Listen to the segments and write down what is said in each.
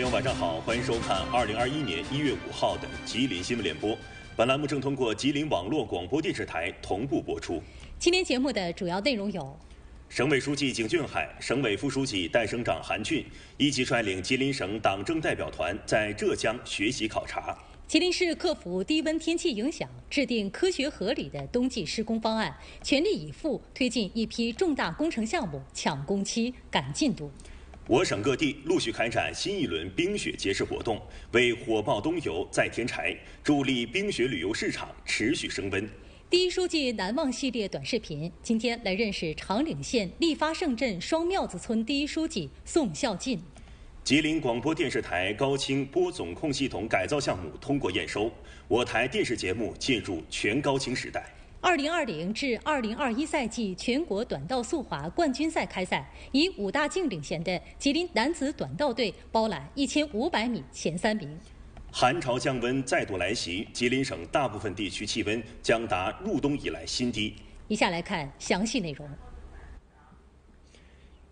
朋友晚上好，欢迎收看二零二一年一月五号的吉林新闻联播。本栏目正通过吉林网络广播电视台同步播出。今天节目的主要内容有：省委书记景俊海、省委副书记、代省长韩俊一起率领吉林省党政代表团在浙江学习考察。吉林市克服低温天气影响，制定科学合理的冬季施工方案，全力以赴推进一批重大工程项目，抢工期、赶进度。我省各地陆续开展新一轮冰雪节事活动，为火爆冬游再添柴，助力冰雪旅游市场持续升温。第一书记难忘系列短视频，今天来认识长岭县利发胜镇双庙子村第一书记宋孝进。吉林广播电视台高清播总控系统改造项目通过验收，我台电视节目进入全高清时代。二零二零至二零二一赛季全国短道速滑冠军赛开赛，以武大靖领衔的吉林男子短道队包揽一千五百米前三名。寒潮降温再度来袭，吉林省大部分地区气温将达入冬以来新低。以下来看详细内容。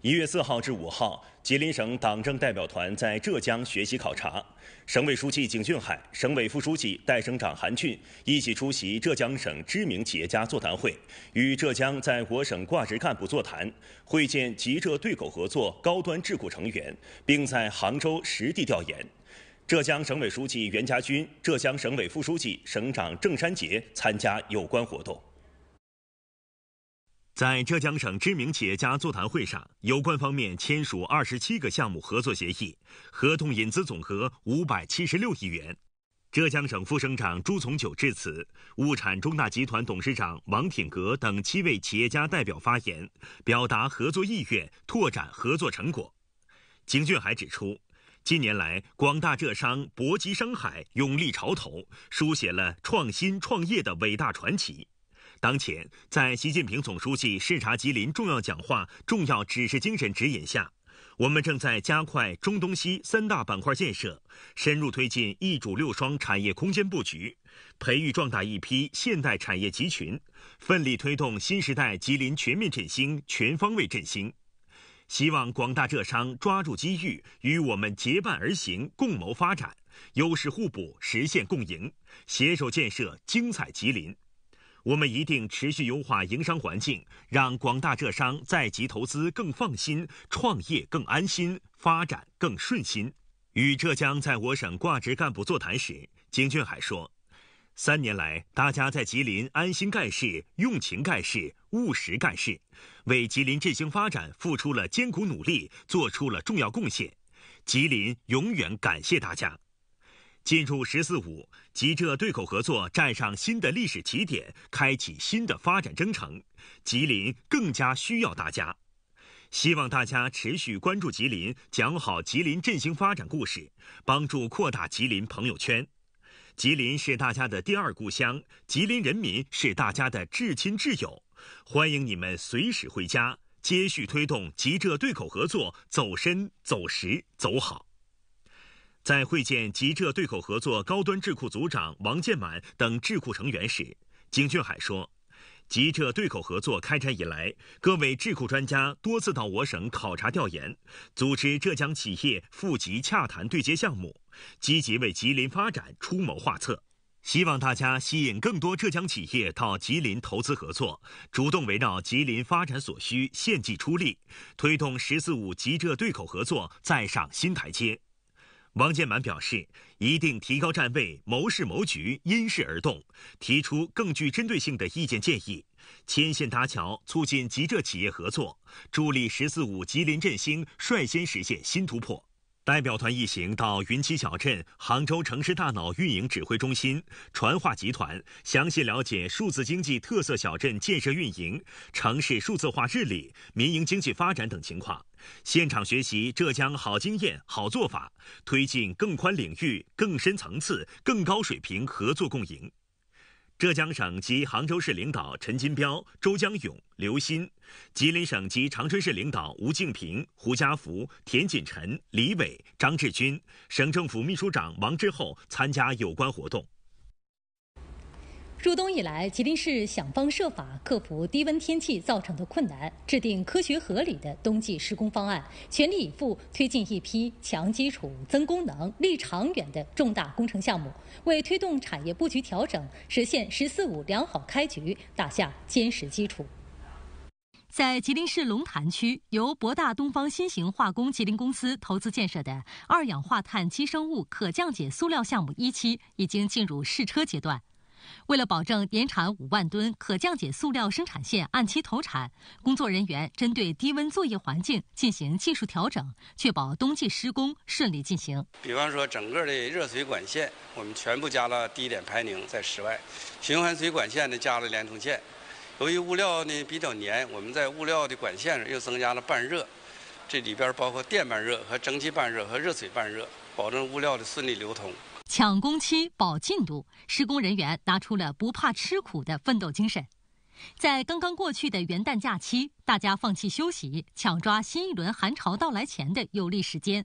一月四号至五号。吉林省党政代表团在浙江学习考察，省委书记景俊海、省委副书记、代省长韩俊一起出席浙江省知名企业家座谈会，与浙江在我省挂职干部座谈，会见吉浙对口合作高端智库成员，并在杭州实地调研。浙江省委书记袁家军、浙江省委副书记、省长郑山杰参加有关活动。在浙江省知名企业家座谈会上，有关方面签署二十七个项目合作协议，合同引资总额五百七十六亿元。浙江省副省长朱从玖致辞，物产中大集团董事长王挺革等七位企业家代表发言，表达合作意愿，拓展合作成果。景俊海指出，近年来，广大浙商搏击商海，勇立潮头，书写了创新创业的伟大传奇。当前，在习近平总书记视察吉林重要讲话、重要指示精神指引下，我们正在加快中东西三大板块建设，深入推进“一主六双”产业空间布局，培育壮大一批现代产业集群，奋力推动新时代吉林全面振兴、全方位振兴。希望广大浙商抓住机遇，与我们结伴而行，共谋发展，优势互补，实现共赢，携手建设精彩吉林。我们一定持续优化营商环境，让广大浙商在即投资更放心、创业更安心、发展更顺心。与浙江在我省挂职干部座谈时，景俊海说：“三年来，大家在吉林安心干事、用情干事、务实干事，为吉林振兴发展付出了艰苦努力，做出了重要贡献。吉林永远感谢大家。”进入“十四五”，吉浙对口合作站上新的历史起点，开启新的发展征程。吉林更加需要大家，希望大家持续关注吉林，讲好吉林振兴发展故事，帮助扩大吉林朋友圈。吉林是大家的第二故乡，吉林人民是大家的至亲挚友，欢迎你们随时回家。接续推动吉浙对口合作走深、走实、走好。在会见吉浙对口合作高端智库组长王建满等智库成员时，景俊海说：“吉浙对口合作开展以来，各位智库专家多次到我省考察调研，组织浙江企业赴吉洽谈对接项目，积极为吉林发展出谋划策。希望大家吸引更多浙江企业到吉林投资合作，主动围绕吉林发展所需献计出力，推动‘十四五’吉浙对口合作再上新台阶。”王建满表示，一定提高站位，谋事谋局，因势而动，提出更具针对性的意见建议，牵线搭桥，促进吉浙企业合作，助力“十四五”吉林振兴，率先实现新突破。代表团一行到云栖小镇、杭州城市大脑运营指挥中心、传化集团，详细了解数字经济特色小镇建设运营、城市数字化治理、民营经济发展等情况，现场学习浙江好经验、好做法，推进更宽领域、更深层次、更高水平合作共赢。浙江省及杭州市领导陈金彪、周江勇、刘新，吉林省及长春市领导吴敬平、胡家福、田锦臣、李伟、张志军，省政府秘书长王志厚参加有关活动。入冬以来，吉林市想方设法克服低温天气造成的困难，制定科学合理的冬季施工方案，全力以赴推进一批强基础、增功能、利长远的重大工程项目，为推动产业布局调整、实现“十四五”良好开局打下坚实基础。在吉林市龙潭区，由博大东方新型化工吉林公司投资建设的二氧化碳基生物可降解塑料项目一期已经进入试车阶段。为了保证年产五万吨可降解塑料生产线按期投产，工作人员针对低温作业环境进行技术调整，确保冬季施工顺利进行。比方说，整个的热水管线我们全部加了低点排凝在室外，循环水管线呢加了连通线。由于物料呢比较粘，我们在物料的管线上又增加了半热，这里边包括电半热和蒸汽半热和热水半热，保证物料的顺利流通。抢工期、保进度，施工人员拿出了不怕吃苦的奋斗精神。在刚刚过去的元旦假期，大家放弃休息，抢抓新一轮寒潮到来前的有利时间。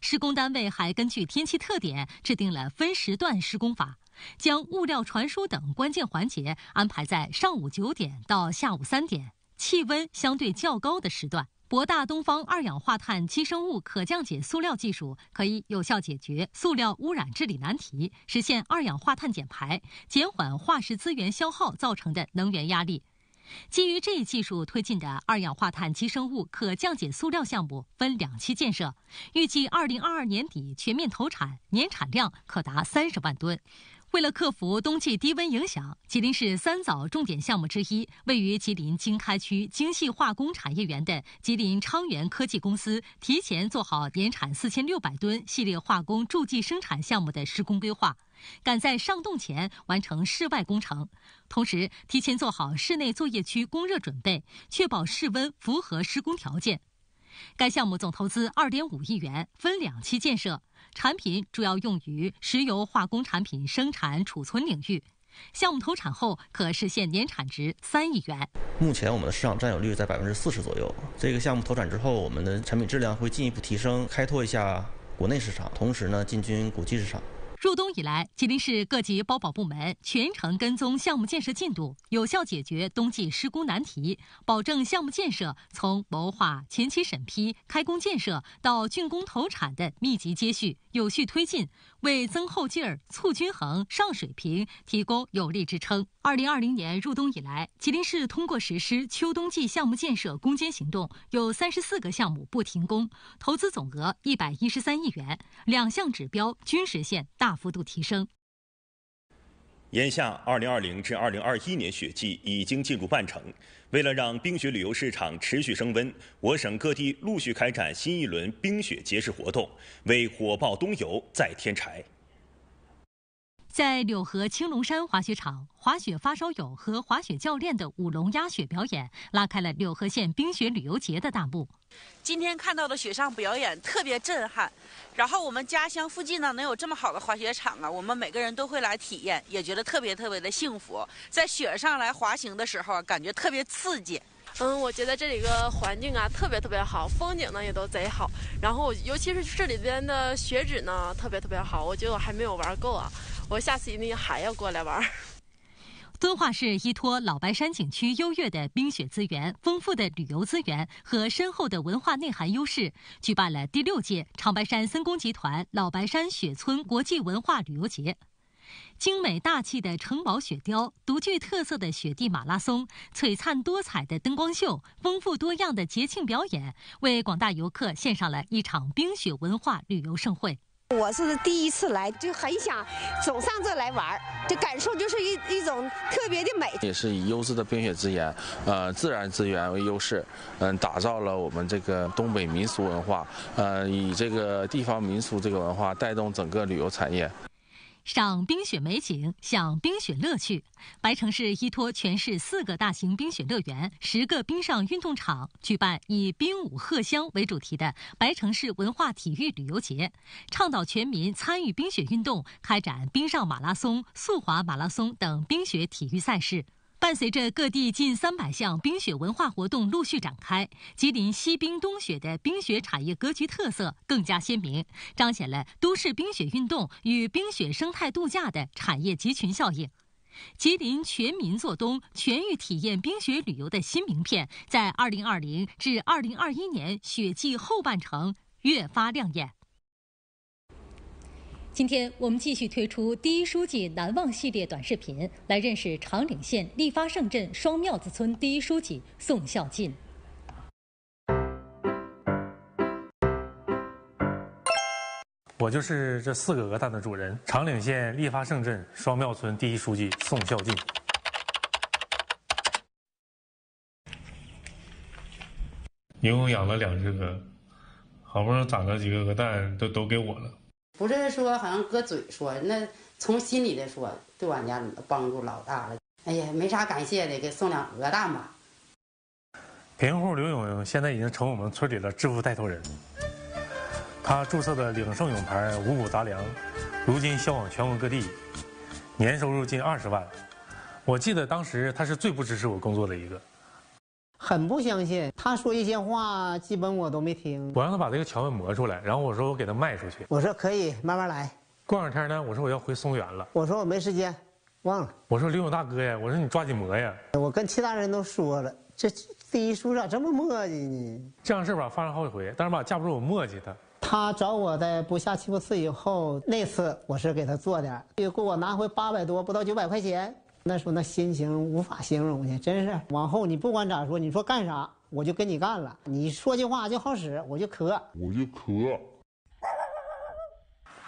施工单位还根据天气特点制定了分时段施工法，将物料传输等关键环节安排在上午九点到下午三点，气温相对较高的时段。博大东方二氧化碳基生物可降解塑料技术可以有效解决塑料污染治理难题，实现二氧化碳减排，减缓化石资源消耗造成的能源压力。基于这一技术推进的二氧化碳基生物可降解塑料项目分两期建设，预计二零二二年底全面投产，年产量可达三十万吨。为了克服冬季低温影响，吉林市三早重点项目之一、位于吉林经开区精细化工产业园的吉林昌源科技公司，提前做好年产四千六百吨系列化工助剂生产项目的施工规划，赶在上冻前完成室外工程，同时提前做好室内作业区供热准备，确保室温符合施工条件。该项目总投资二点五亿元，分两期建设。产品主要用于石油化工产品生产储存领域，项目投产后可实现年产值三亿元。目前我们的市场占有率在百分之四十左右，这个项目投产之后，我们的产品质量会进一步提升，开拓一下国内市场，同时呢进军国际市场。入冬以来，吉林市各级包保部门全程跟踪项目建设进度，有效解决冬季施工难题，保证项目建设从谋划、前期审批、开工建设到竣工投产的密集接续、有序推进，为增后劲、促均衡、上水平提供有力支撑。二零二零年入冬以来，吉林市通过实施秋冬季项目建设攻坚行动，有三十四个项目不停工，投资总额一百一十三亿元，两项指标均实现大。幅度提升。眼下，2020至2021年雪季已经进入半程，为了让冰雪旅游市场持续升温，我省各地陆续开展新一轮冰雪节事活动，为火爆冬游再添柴。在柳河青龙山滑雪场，滑雪发烧友和滑雪教练的舞龙压雪表演拉开了柳河县冰雪旅游节的大幕。今天看到的雪上表演特别震撼。然后我们家乡附近呢，能有这么好的滑雪场啊，我们每个人都会来体验，也觉得特别特别的幸福。在雪上来滑行的时候，感觉特别刺激。嗯，我觉得这里个环境啊，特别特别好，风景呢也都贼好。然后尤其是这里边的雪质呢，特别特别好。我觉得我还没有玩够啊。我下次一定还要过来玩。敦化市依托老白山景区优越的冰雪资源、丰富的旅游资源和深厚的文化内涵优势，举办了第六届长白山森工集团老白山雪村国际文化旅游节。精美大气的城堡雪雕、独具特色的雪地马拉松、璀璨多彩的灯光秀、丰富多样的节庆表演，为广大游客献上了一场冰雪文化旅游盛会。我是第一次来，就很想总上这来玩这感受就是一一种特别的美。也是以优质的冰雪资源，呃，自然资源为优势，嗯，打造了我们这个东北民俗文化，呃，以这个地方民俗这个文化带动整个旅游产业。赏冰雪美景，享冰雪乐趣。白城市依托全市四个大型冰雪乐园、十个冰上运动场，举办以“冰舞鹤乡”为主题的白城市文化体育旅游节，倡导全民参与冰雪运动，开展冰上马拉松、速滑马拉松等冰雪体育赛事。伴随着各地近三百项冰雪文化活动陆续展开，吉林西冰东雪的冰雪产业格局特色更加鲜明，彰显了都市冰雪运动与冰雪生态度假的产业集群效应。吉林全民做冬、全域体验冰雪旅游的新名片，在2020至2021年雪季后半程越发亮眼。今天我们继续推出“第一书记难忘”系列短视频，来认识长岭县立发胜镇双庙子村第一书记宋孝进。我就是这四个鹅蛋的主人，长岭县立发胜镇双庙村第一书记宋孝进。一共养了两只鹅，好不容易攒了几个鹅蛋都都给我了。不是说好像搁嘴说，那从心里的说，对俺家帮助老大了。哎呀，没啥感谢的，给送两鹅蛋吧。贫困户刘勇现在已经成我们村里的致富带头人。他注册的领胜勇牌五谷杂粮，如今销往全国各地，年收入近二十万。我记得当时他是最不支持我工作的一个。很不相信，他说一些话，基本我都没听。我让他把这个桥给磨出来，然后我说我给他卖出去。我说可以，慢慢来。过两天呢，我说我要回松原了。我说我没时间，忘了。我说刘勇大哥呀，我说你抓紧磨呀。我跟其他人都说了，这第一书咋这么磨叽呢？这样事吧，发生好几回，但是吧，架不住我磨叽他。他找我的不下七八次以后，那次我是给他做点，又给我拿回八百多，不到九百块钱。那时候那心情无法形容去，真是往后你不管咋说，你说干啥我就跟你干了。你说句话就好使，我就磕，我就磕。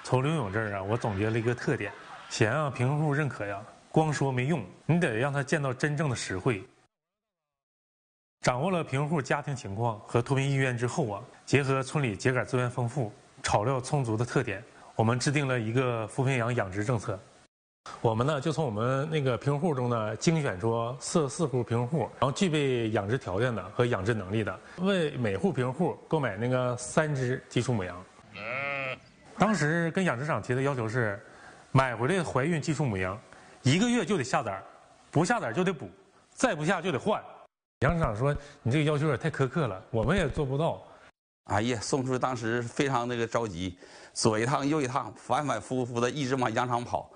从刘勇这儿啊，我总结了一个特点：想让贫困户认可呀，光说没用，你得让他见到真正的实惠。掌握了贫困户家庭情况和脱贫意愿之后啊，结合村里秸秆资源丰富、草料充足的特点，我们制定了一个扶贫养养殖政策。我们呢，就从我们那个贫困户中呢，精选出四十四户贫困户，然后具备养殖条件的和养殖能力的，为每户贫困户购买那个三只基础母羊。嗯，当时跟养殖场提的要求是，买回来怀孕基础母羊，一个月就得下崽，不下崽就得补，再不下就得换。养殖场说你这个要求有点太苛刻了，我们也做不到。哎呀，宋处当时非常那个着急，左一趟右一趟，反反复复的，一直往羊场跑。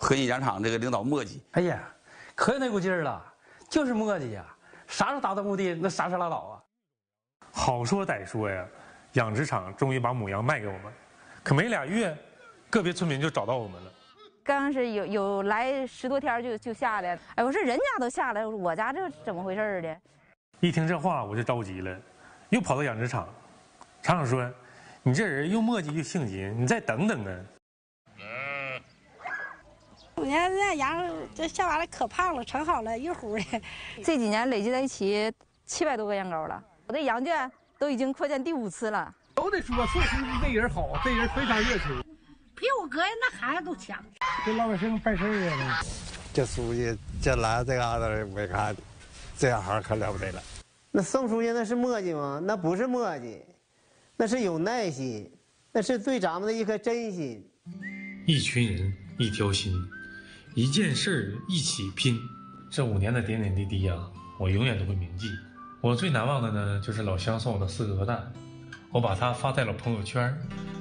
核心养场这个领导磨叽，哎呀，可有那股劲儿了，就是磨叽呀，啥时候达到目的那啥时候拉倒啊。好说歹说呀，养殖场终于把母羊卖给我们，可没俩月，个别村民就找到我们了。刚是有有来十多天就就下了。哎，我说人家都下来，我家这怎么回事儿呢？一听这话我就着急了，又跑到养殖场，厂长说：“你这人又磨叽又性急，你再等等啊。”五年那羊这下完了可胖了，成好了一壶的。这几年累计在一起七百多个羊羔了。我的羊圈都已经扩建第五次了。都得说宋书记这人好，这人非常热情，比我哥那孩子都强。跟老百姓办事儿啊，这书记这来这嘎达，我一看，这小孩可了不得了。那宋书记那是磨叽吗？那不是磨叽，那是有耐心，那是对咱们的一颗真心。一群人一条心。一件事儿一起拼，这五年的点点滴滴啊，我永远都会铭记。我最难忘的呢，就是老乡送我的四个鹅蛋，我把它发在了朋友圈，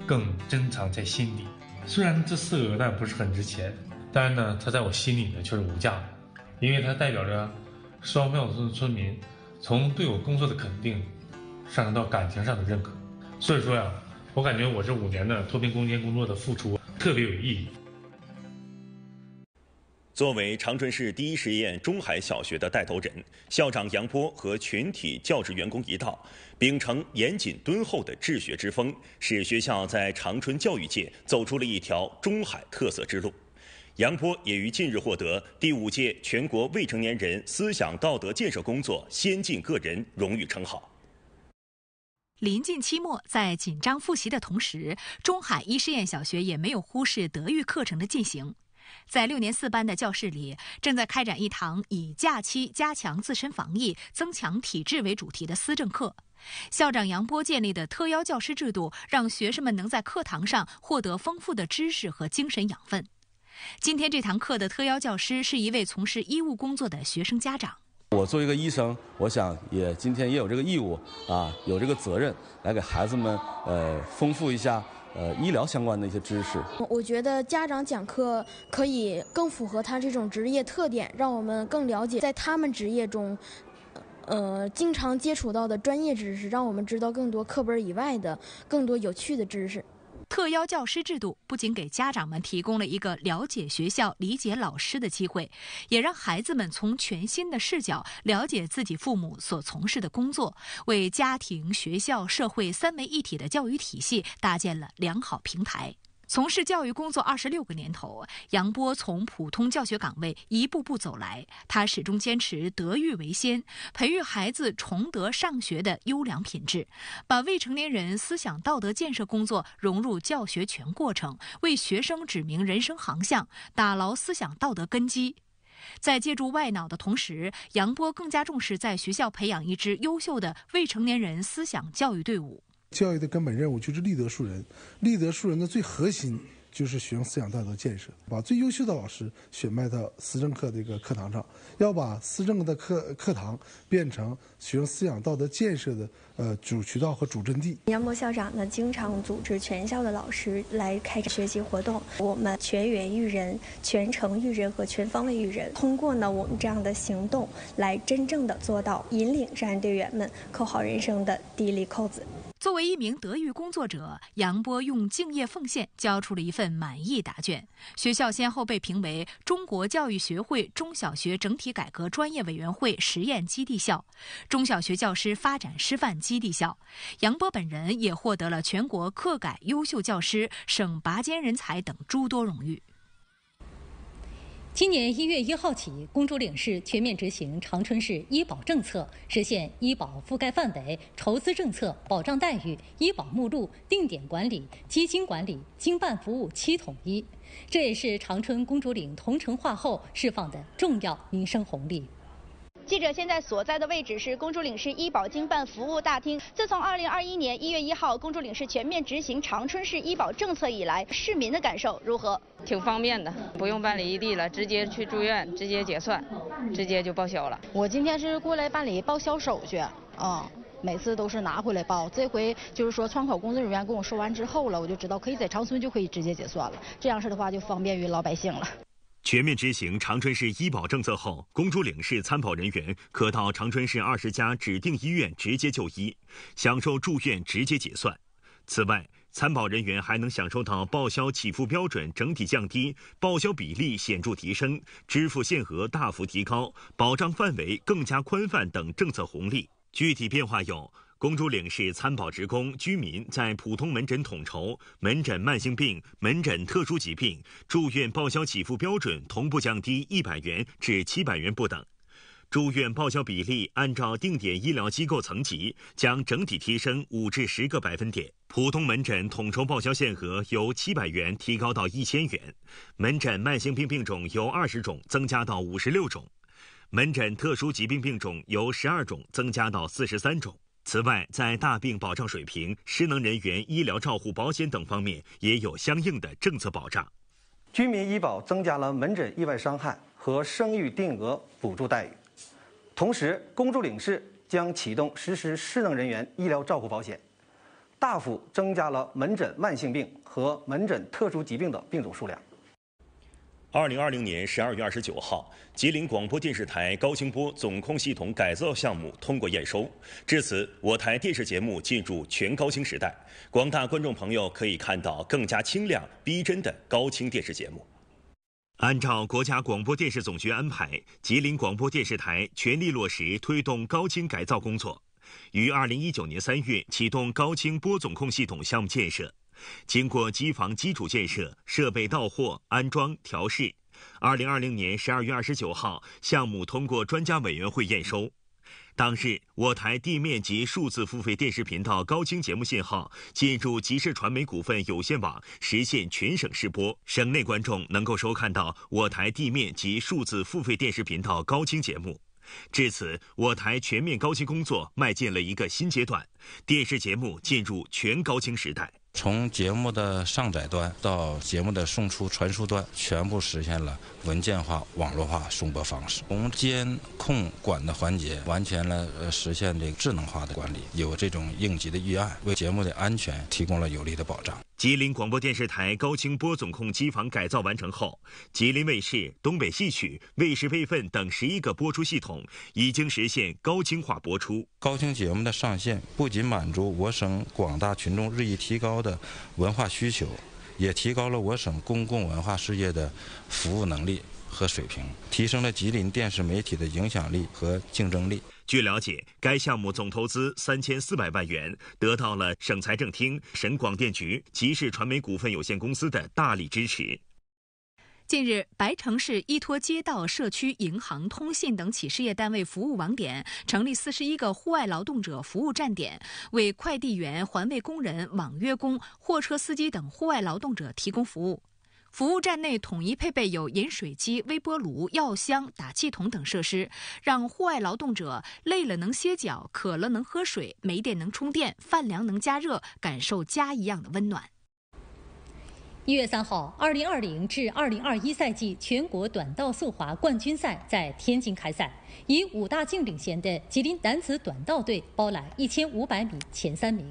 更珍藏在心底。虽然这四个鹅蛋不是很值钱，但是呢，它在我心里呢却是无价的，因为它代表着双庙村的村民从对我工作的肯定，上升到感情上的认可。所以说呀，我感觉我这五年的脱贫攻坚工作的付出特别有意义。作为长春市第一实验中海小学的带头人，校长杨波和全体教职员工一道，秉承严谨敦厚的治学之风，使学校在长春教育界走出了一条中海特色之路。杨波也于近日获得第五届全国未成年人思想道德建设工作先进个人荣誉称号。临近期末，在紧张复习的同时，中海一实验小学也没有忽视德育课程的进行。在六年四班的教室里，正在开展一堂以“假期加强自身防疫，增强体质”为主题的思政课。校长杨波建立的特邀教师制度，让学生们能在课堂上获得丰富的知识和精神养分。今天这堂课的特邀教师是一位从事医务工作的学生家长。我作为一个医生，我想也今天也有这个义务啊，有这个责任来给孩子们呃丰富一下。呃，医疗相关的一些知识，我觉得家长讲课可以更符合他这种职业特点，让我们更了解在他们职业中，呃，经常接触到的专业知识，让我们知道更多课本以外的更多有趣的知识。特邀教师制度不仅给家长们提供了一个了解学校、理解老师的机会，也让孩子们从全新的视角了解自己父母所从事的工作，为家庭、学校、社会三位一体的教育体系搭建了良好平台。从事教育工作二十六个年头，杨波从普通教学岗位一步步走来。他始终坚持德育为先，培育孩子崇德上学的优良品质，把未成年人思想道德建设工作融入教学全过程，为学生指明人生航向，打牢思想道德根基。在借助外脑的同时，杨波更加重视在学校培养一支优秀的未成年人思想教育队伍。教育的根本任务就是立德树人，立德树人的最核心就是学生思想道德建设。把最优秀的老师选派到思政课这个课堂上，要把思政的课课堂变成学生思想道德建设的呃主渠道和主阵地。杨博校长呢，经常组织全校的老师来开展学习活动。我们全员育人、全程育人和全方位育人，通过呢我们这样的行动，来真正的做到引领少年队员们扣好人生的第一粒扣子。作为一名德育工作者，杨波用敬业奉献交出了一份满意答卷。学校先后被评为中国教育学会中小学整体改革专业委员会实验基地校、中小学教师发展师范基地校，杨波本人也获得了全国课改优秀教师、省拔尖人才等诸多荣誉。今年一月一号起，公主岭市全面执行长春市医保政策，实现医保覆盖范围、筹资政策、保障待遇、医保目录、定点管理、基金管理、经办服务七统一。这也是长春公主岭同城化后释放的重要民生红利。记者现在所在的位置是公主岭市医保经办服务大厅。自从2021年1月1号公主岭市全面执行长春市医保政策以来，市民的感受如何？挺方便的，不用办理异地了，直接去住院，直接结算，直接就报销了。我今天是过来办理报销手续，啊，每次都是拿回来报，这回就是说窗口工作人员跟我说完之后了，我就知道可以在长春就可以直接结算了。这样式的话就方便于老百姓了。全面执行长春市医保政策后，公主岭市参保人员可到长春市二十家指定医院直接就医，享受住院直接结算。此外，参保人员还能享受到报销起付标准整体降低、报销比例显著提升、支付限额大幅提高、保障范围更加宽泛等政策红利。具体变化有。公主岭市参保职工、居民在普通门诊统筹、门诊慢性病、门诊特殊疾病住院报销起付标准同步降低一百元至七百元不等，住院报销比例按照定点医疗机构层级将整体提升五至十个百分点。普通门诊统筹报销限额由七百元提高到一千元，门诊慢性病病种由二十种增加到五十六种，门诊特殊疾病病种由十二种增加到四十三种。此外，在大病保障水平、失能人员医疗照护保险等方面，也有相应的政策保障。居民医保增加了门诊意外伤害和生育定额补助待遇，同时，公主岭市将启动实施失能人员医疗照护保险，大幅增加了门诊慢性病和门诊特殊疾病的病种数量。二零二零年十二月二十九号，吉林广播电视台高清波总控系统改造项目通过验收。至此，我台电视节目进入全高清时代，广大观众朋友可以看到更加清亮、逼真的高清电视节目。按照国家广播电视总局安排，吉林广播电视台全力落实推动高清改造工作，于二零一九年三月启动高清波总控系统项目建设。经过机房基础建设、设备到货、安装调试，二零二零年十二月二十九号，项目通过专家委员会验收。当日，我台地面及数字付费电视频道高清节目信号进入吉视传媒股份有限网，实现全省试播，省内观众能够收看到我台地面及数字付费电视频道高清节目。至此，我台全面高清工作迈进了一个新阶段，电视节目进入全高清时代。从节目的上载端到节目的送出传输端，全部实现了文件化、网络化送播方式。从监控管的环节，完全了实现这个智能化的管理，有这种应急的预案，为节目的安全提供了有力的保障。吉林广播电视台高清播总控机房改造完成后，吉林卫视、东北戏曲卫视备份等十一个播出系统已经实现高清化播出。高清节目的上线，不仅满足我省广大群众日益提高。的文化需求，也提高了我省公共文化事业的服务能力和水平，提升了吉林电视媒体的影响力和竞争力。据了解，该项目总投资三千四百万元，得到了省财政厅、省广电局、吉视传媒股份有限公司的大力支持。近日，白城市依托街道、社区、银行、通信等企事业单位服务网点，成立四十一个户外劳动者服务站点，为快递员、环卫工人、网约工、货车司机等户外劳动者提供服务。服务站内统一配备有饮水机、微波炉、药箱、打气筒等设施，让户外劳动者累了能歇脚，渴了能喝水，没电能充电，饭凉能加热，感受家一样的温暖。一月三号，二零二零至二零二一赛季全国短道速滑冠军赛在天津开赛。以武大靖领衔的吉林男子短道队包揽一千五百米前三名。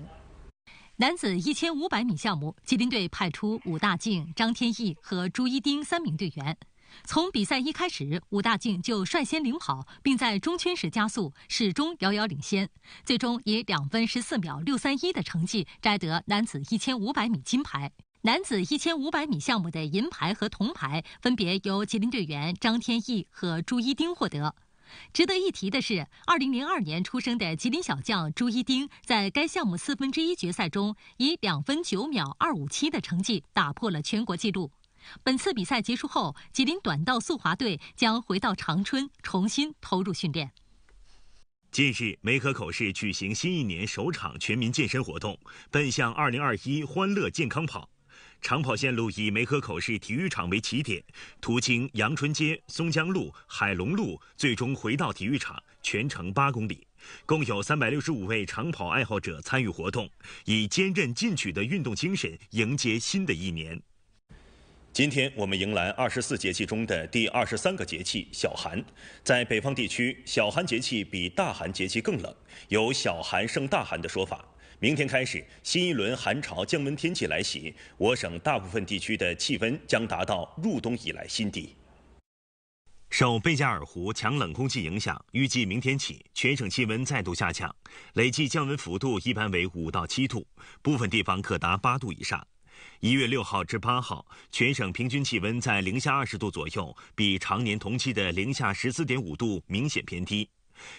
男子一千五百米项目，吉林队派出武大靖、张天翼和朱一丁三名队员。从比赛一开始，武大靖就率先领跑，并在中圈时加速，始终遥遥领先。最终以两分十四秒六三一的成绩摘得男子一千五百米金牌。男子一千五百米项目的银牌和铜牌分别由吉林队员张天翼和朱一丁获得。值得一提的是，二零零二年出生的吉林小将朱一丁在该项目四分之一决赛中以两分九秒二五七的成绩打破了全国纪录。本次比赛结束后，吉林短道速滑队将回到长春重新投入训练。近日，梅河口市举行新一年首场全民健身活动——“奔向二零二一欢乐健康跑”。长跑线路以梅河口市体育场为起点，途经阳春街、松江路、海龙路，最终回到体育场，全程八公里。共有三百六十五位长跑爱好者参与活动，以坚韧进取的运动精神迎接新的一年。今天我们迎来二十四节气中的第二十三个节气小寒，在北方地区，小寒节气比大寒节气更冷，有“小寒胜大寒”的说法。明天开始，新一轮寒潮降温天气来袭，我省大部分地区的气温将达到入冬以来新低。受贝加尔湖强冷空气影响，预计明天起全省气温再度下降，累计降温幅度一般为五到七度，部分地方可达八度以上。一月六号至八号，全省平均气温在零下二十度左右，比常年同期的零下十四点五度明显偏低。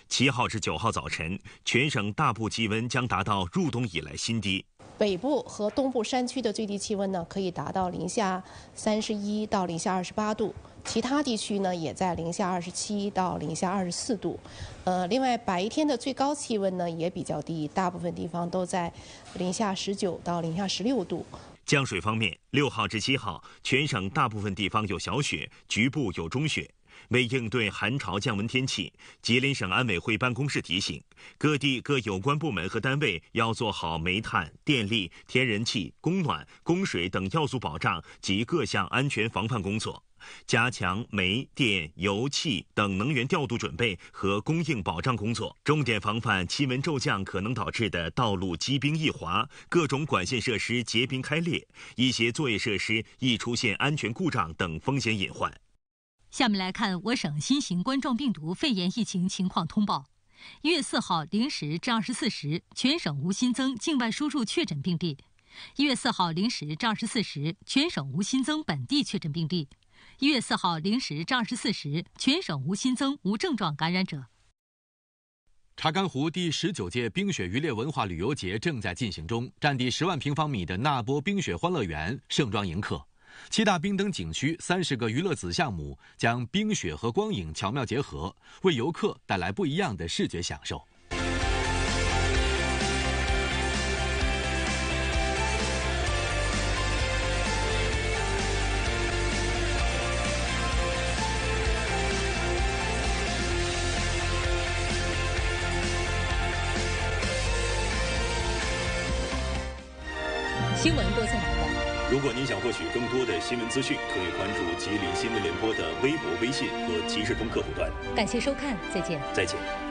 七号至九号早晨，全省大部气温将达到入冬以来新低。北部和东部山区的最低气温呢，可以达到零下三十一到零下二十八度；其他地区呢，也在零下二十七到零下二十四度。呃，另外白天的最高气温呢，也比较低，大部分地方都在零下十九到零下十六度。降水方面，六号至七号，全省大部分地方有小雪，局部有中雪。为应对寒潮降温天气，吉林省安委会办公室提醒各地各有关部门和单位要做好煤炭、电力、天然气供暖、供水等要素保障及各项安全防范工作，加强煤、电、油、气等能源调度准备和供应保障工作，重点防范气温骤降可能导致的道路积冰易滑、各种管线设施结冰开裂、一些作业设施易出现安全故障等风险隐患。下面来看我省新型冠状病毒肺炎疫情情况通报：一月四号零时至二十四时，全省无新增境外输入确诊病例；一月四号零时至二十四时，全省无新增本地确诊病例；一月四号零时至二十四时，全省无新增无症状感染者。查干湖第十九届冰雪渔猎文化旅游节正在进行中，占地十万平方米的那波冰雪欢乐园盛装迎客。七大冰灯景区、三十个娱乐子项目将冰雪和光影巧妙结合，为游客带来不一样的视觉享受。多的新闻资讯，可以关注吉林新闻联播的微博、微信和即时通客户端。感谢收看，再见。再见。